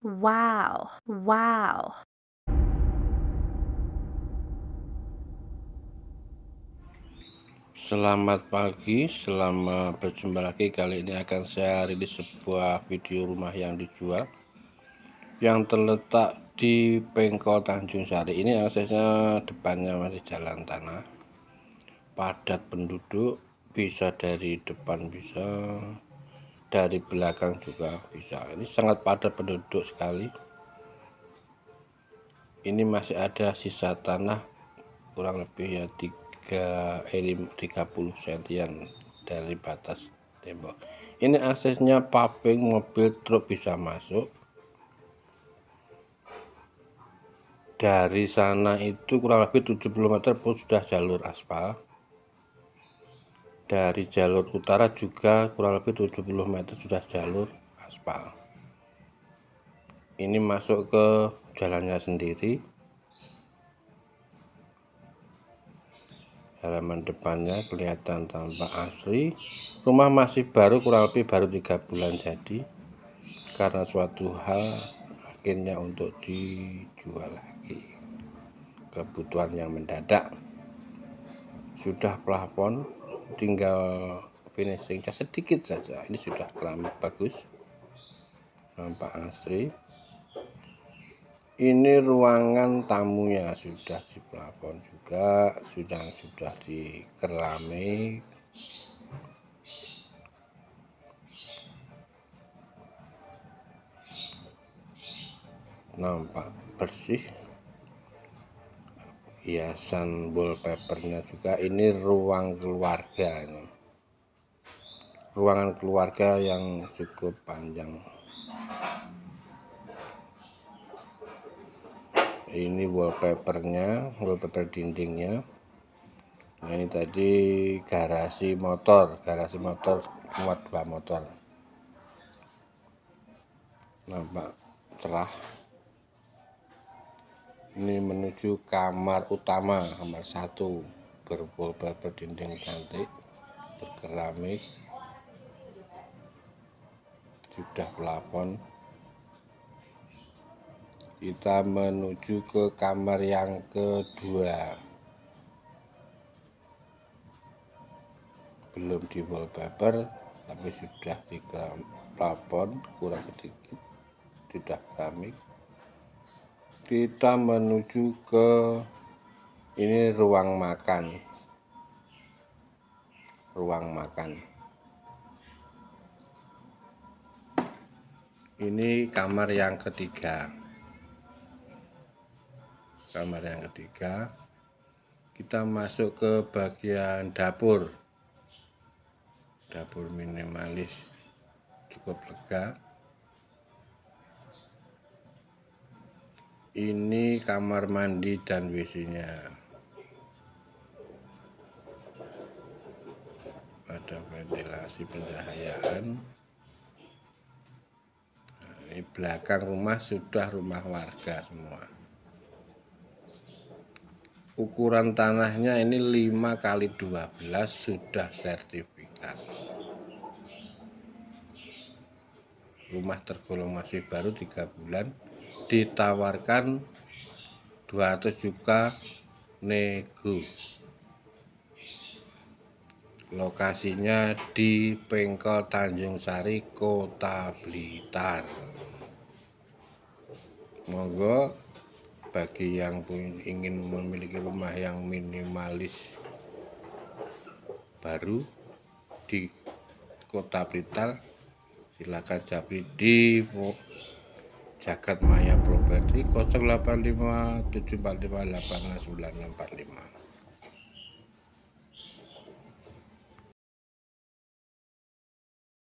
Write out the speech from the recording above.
Wow, wow. Selamat pagi, selamat berjumpa lagi. Kali ini akan saya rilis sebuah video rumah yang dijual yang terletak di Pengkol Tanjung Sari. Ini aksesnya depannya masih jalan tanah. Padat penduduk, bisa dari depan bisa dari belakang juga bisa ini sangat padat penduduk sekali ini masih ada sisa tanah kurang lebih ya 3 eh, 30 sentian dari batas tembok ini aksesnya paving, mobil truk bisa masuk dari sana itu kurang lebih 70 meter pun sudah jalur aspal dari jalur utara juga kurang lebih 70 meter sudah jalur aspal ini masuk ke jalannya sendiri halaman depannya kelihatan tampak asli rumah masih baru kurang lebih baru tiga bulan jadi karena suatu hal akhirnya untuk dijual lagi kebutuhan yang mendadak sudah plafon tinggal finishing sedikit saja ini sudah keramik bagus nampak asri ini ruangan tamunya sudah di plafon juga sudah sudah di keramik nampak bersih hiasan wallpapernya juga ini ruang keluarga ini. ruangan keluarga yang cukup panjang ini wallpapernya wallpaper dindingnya nah ini tadi garasi motor garasi motor muat dua motor nampak cerah ini menuju kamar utama kamar satu berpulpa dinding cantik berkeramik sudah pelapon kita menuju ke kamar yang kedua belum di wallpaper tapi sudah di plafon kurang sedikit sudah keramik kita menuju ke ini ruang makan ruang makan ini kamar yang ketiga kamar yang ketiga kita masuk ke bagian dapur dapur minimalis cukup lega ini kamar mandi dan WC-nya ada ventilasi pencahayaan nah, ini belakang rumah sudah rumah warga semua ukuran tanahnya ini 5 kali 12 sudah sertifikat rumah tergolong masih baru tiga bulan ditawarkan 200 juta nego lokasinya di Pengkol Tanjung Sari Kota Blitar monggo bagi yang ingin memiliki rumah yang minimalis baru di Kota Blitar silakan japri di Jagat Maya Properti 8945.